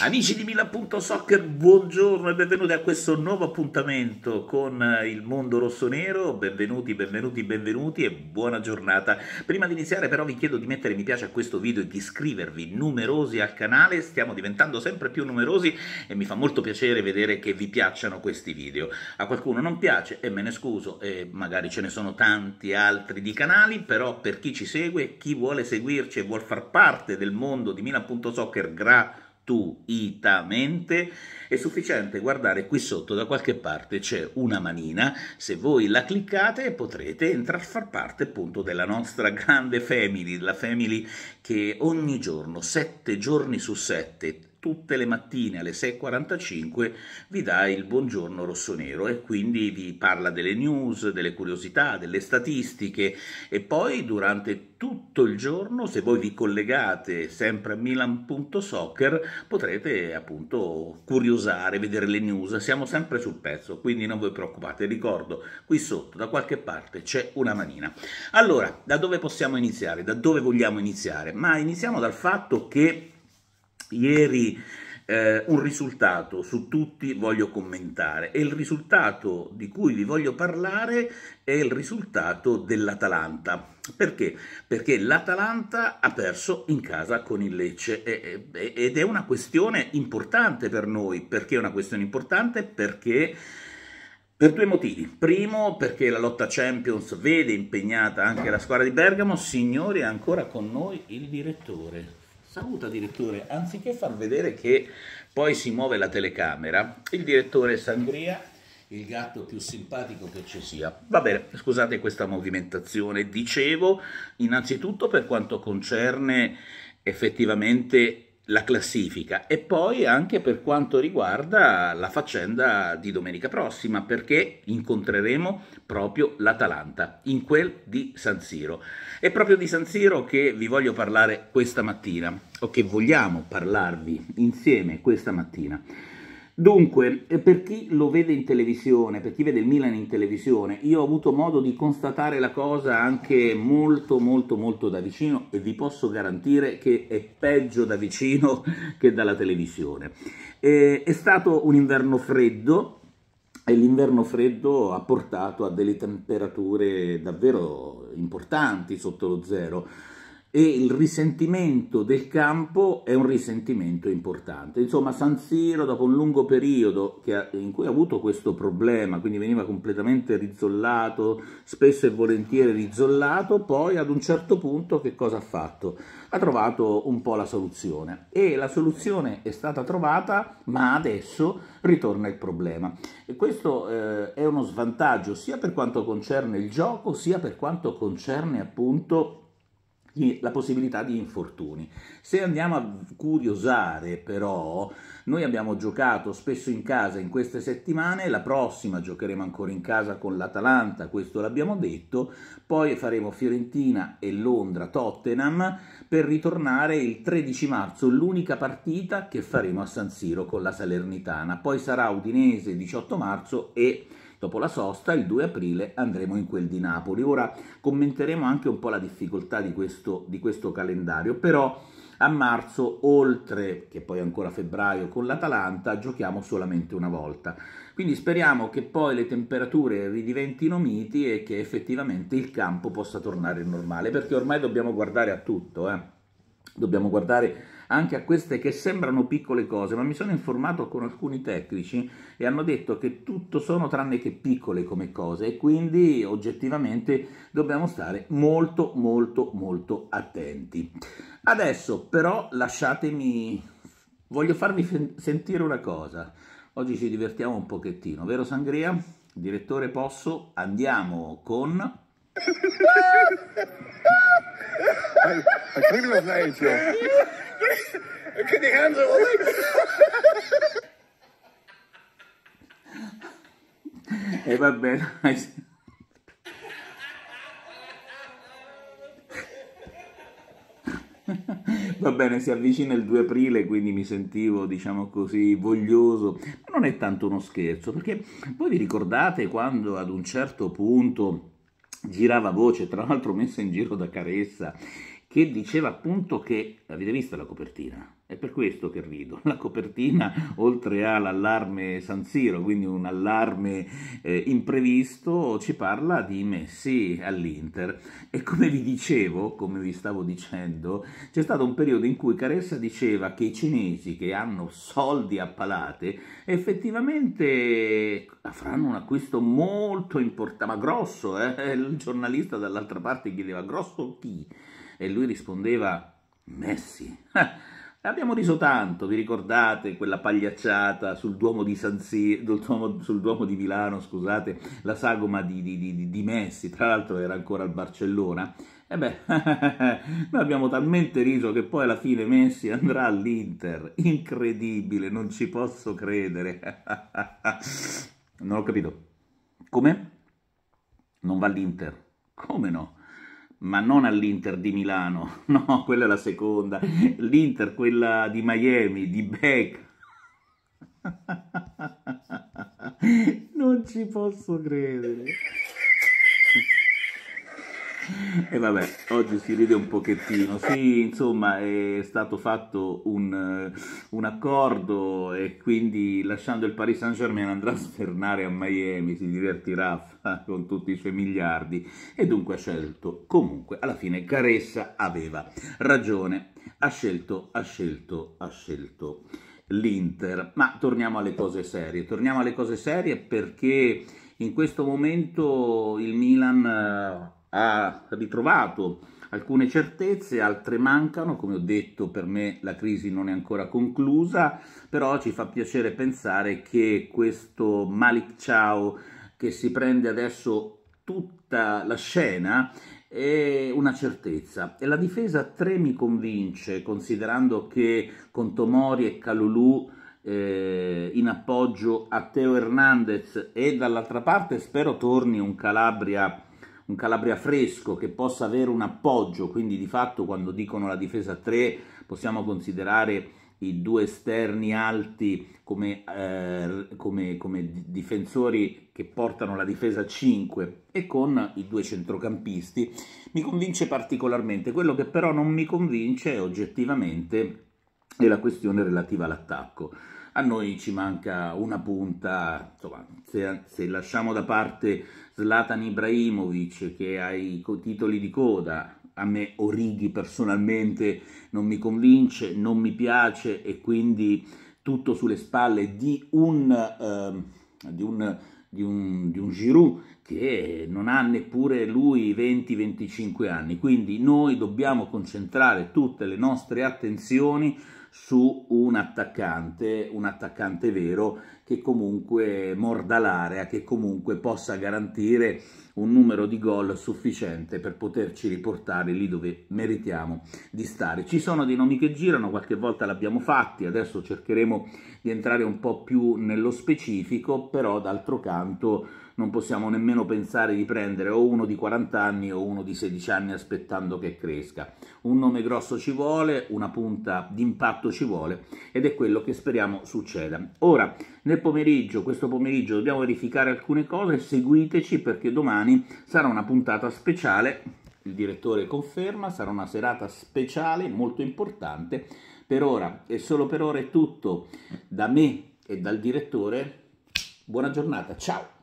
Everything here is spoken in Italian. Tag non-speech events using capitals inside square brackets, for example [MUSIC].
Amici di Milan.soccer, buongiorno e benvenuti a questo nuovo appuntamento con eh, il mondo rossonero. Benvenuti, benvenuti, benvenuti e buona giornata. Prima di iniziare però vi chiedo di mettere mi piace a questo video e di iscrivervi numerosi al canale, stiamo diventando sempre più numerosi e mi fa molto piacere vedere che vi piacciono questi video. A qualcuno non piace e me ne scuso e magari ce ne sono tanti altri di canali, però per chi ci segue, chi vuole seguirci e vuol far parte del mondo di Milan.soccer, grazie gratuitamente. È sufficiente guardare qui sotto, da qualche parte c'è una manina, se voi la cliccate potrete entrare a far parte appunto della nostra grande family, la family che ogni giorno, sette giorni su 7, tutte le mattine alle 6.45 vi dà il buongiorno rossonero e quindi vi parla delle news, delle curiosità, delle statistiche e poi durante tutto il giorno se voi vi collegate sempre a milan.soccer potrete appunto curiosare, vedere le news, siamo sempre sul pezzo quindi non vi preoccupate, ricordo qui sotto da qualche parte c'è una manina. Allora, da dove possiamo iniziare? Da dove vogliamo iniziare? Ma iniziamo dal fatto che Ieri eh, un risultato su tutti voglio commentare e il risultato di cui vi voglio parlare è il risultato dell'Atalanta. Perché? Perché l'Atalanta ha perso in casa con il Lecce e, e, ed è una questione importante per noi. Perché è una questione importante? Perché... Per due motivi. Primo, perché la lotta Champions vede impegnata anche la squadra di Bergamo. Signori, è ancora con noi il direttore. Saluta direttore, anziché far vedere che poi si muove la telecamera, il direttore Sangria, il gatto più simpatico che ci sia. Va bene, scusate questa movimentazione. Dicevo, innanzitutto per quanto concerne effettivamente la classifica e poi anche per quanto riguarda la faccenda di domenica prossima perché incontreremo proprio l'Atalanta in quel di San Siro. È proprio di San Siro che vi voglio parlare questa mattina o che vogliamo parlarvi insieme questa mattina. Dunque, eh, per chi lo vede in televisione, per chi vede il Milan in televisione, io ho avuto modo di constatare la cosa anche molto molto molto da vicino e vi posso garantire che è peggio da vicino [LAUGHS] che dalla televisione. Eh, è stato un inverno freddo e l'inverno freddo ha portato a delle temperature davvero importanti sotto lo zero e il risentimento del campo è un risentimento importante. Insomma, San Siro, dopo un lungo periodo ha, in cui ha avuto questo problema, quindi veniva completamente rizzollato, spesso e volentieri rizzollato, poi ad un certo punto che cosa ha fatto? Ha trovato un po' la soluzione e la soluzione è stata trovata, ma adesso ritorna il problema. E questo eh, è uno svantaggio sia per quanto concerne il gioco, sia per quanto concerne appunto la possibilità di infortuni. Se andiamo a curiosare però, noi abbiamo giocato spesso in casa in queste settimane, la prossima giocheremo ancora in casa con l'Atalanta, questo l'abbiamo detto, poi faremo Fiorentina e Londra Tottenham per ritornare il 13 marzo, l'unica partita che faremo a San Siro con la Salernitana, poi sarà Udinese 18 marzo e Dopo la sosta, il 2 aprile, andremo in quel di Napoli. Ora commenteremo anche un po' la difficoltà di questo, di questo calendario, però a marzo, oltre che poi ancora a febbraio con l'Atalanta, giochiamo solamente una volta. Quindi speriamo che poi le temperature ridiventino miti e che effettivamente il campo possa tornare normale, perché ormai dobbiamo guardare a tutto. Eh dobbiamo guardare anche a queste che sembrano piccole cose, ma mi sono informato con alcuni tecnici e hanno detto che tutto sono tranne che piccole come cose e quindi oggettivamente dobbiamo stare molto molto molto attenti. Adesso però lasciatemi, voglio farvi sentire una cosa, oggi ci divertiamo un pochettino, vero Sangria? Direttore posso? Andiamo con... [LAUGHS] [LAUGHS] A criminal's angel. Can you handle it? E va bene. Va bene, si avvicina il 2 aprile, quindi mi sentivo, diciamo così, voglioso. Ma non è tanto uno scherzo, perché voi vi ricordate quando ad un certo punto girava voce, tra l'altro messa in giro da Caressa, che diceva appunto che, avete visto la copertina? È per questo che rido, [LAUGHS] la copertina oltre all'allarme San Siro, quindi un allarme eh, imprevisto, ci parla di Messi all'Inter e come vi dicevo, come vi stavo dicendo, c'è stato un periodo in cui Caressa diceva che i cinesi che hanno soldi a palate effettivamente eh, faranno un acquisto molto importante, ma grosso, eh? [LAUGHS] il giornalista dall'altra parte chiedeva grosso chi? E lui rispondeva, Messi. [LAUGHS] Abbiamo riso tanto, vi ricordate quella pagliacciata sul Duomo di, San Sanzi, sul Duomo di Milano, scusate, la sagoma di, di, di Messi, tra l'altro era ancora al Barcellona. E beh, [LAUGHS] noi abbiamo talmente riso che poi alla fine Messi andrà all'Inter. Incredibile, non ci posso credere. [LAUGHS] non ho capito. Come? Non va all'Inter. Come no? ma non all'Inter di Milano, [LAUGHS] no, quella è la seconda, l'Inter quella di Miami, di Beck. [LAUGHS] Non ci posso credere. [LAUGHS] E vabbè, oggi si ride un pochettino. Sì, insomma, è stato fatto un, un accordo e quindi lasciando il Paris Saint-Germain andrà a sfernare a Miami, si divertirà con tutti i suoi miliardi e dunque ha scelto. Comunque, alla fine Caressa aveva ragione, ha scelto, ha scelto, ha scelto l'Inter. Ma torniamo alle cose serie, torniamo alle cose serie perché in questo momento il Milan eh, ha ritrovato alcune certezze, altre mancano, come ho detto per me la crisi non è ancora conclusa, però ci fa piacere pensare che questo Malik Ciao che si prende adesso tutta la scena è una certezza e la difesa 3 mi convince considerando che con Tomori e Calulù eh, in appoggio a Teo Hernandez e dall'altra parte spero torni un Calabria un Calabria fresco che possa avere un appoggio, quindi di fatto quando dicono la difesa 3 possiamo considerare i due esterni alti come, eh, come, come, difensori che portano la difesa 5 e con i due centrocampisti mi convince particolarmente. Quello che però non mi convince oggettivamente è la questione relativa all'attacco a noi ci manca una punta, insomma, se, se lasciamo da parte Zlatan Ibrahimovic che ha i titoli di coda, a me Orighi personalmente non mi convince, non mi piace e quindi tutto sulle spalle di un, eh, di un, di un, di un Giroud che non ha neppure lui 20-25 anni. Quindi noi dobbiamo concentrare tutte le nostre attenzioni su un attaccante, un attaccante vero che comunque morda l'area, che comunque possa garantire un numero di gol sufficiente per poterci riportare lì dove meritiamo di stare. Ci sono dei nomi che girano, qualche volta l'abbiamo fatti, adesso cercheremo di entrare un po' più nello specifico, però d'altro canto non possiamo nemmeno pensare di prendere o uno di 40 anni o uno di 16 anni aspettando che cresca. Un nome grosso ci vuole, una punta d'impatto ci vuole ed è quello che speriamo succeda. Ora, nel pomeriggio, questo pomeriggio dobbiamo verificare alcune cose, seguiteci perché domani sarà una puntata speciale, il direttore conferma, sarà una serata speciale molto importante. Per ora e solo per ora è tutto da me e dal direttore. Buona giornata, ciao!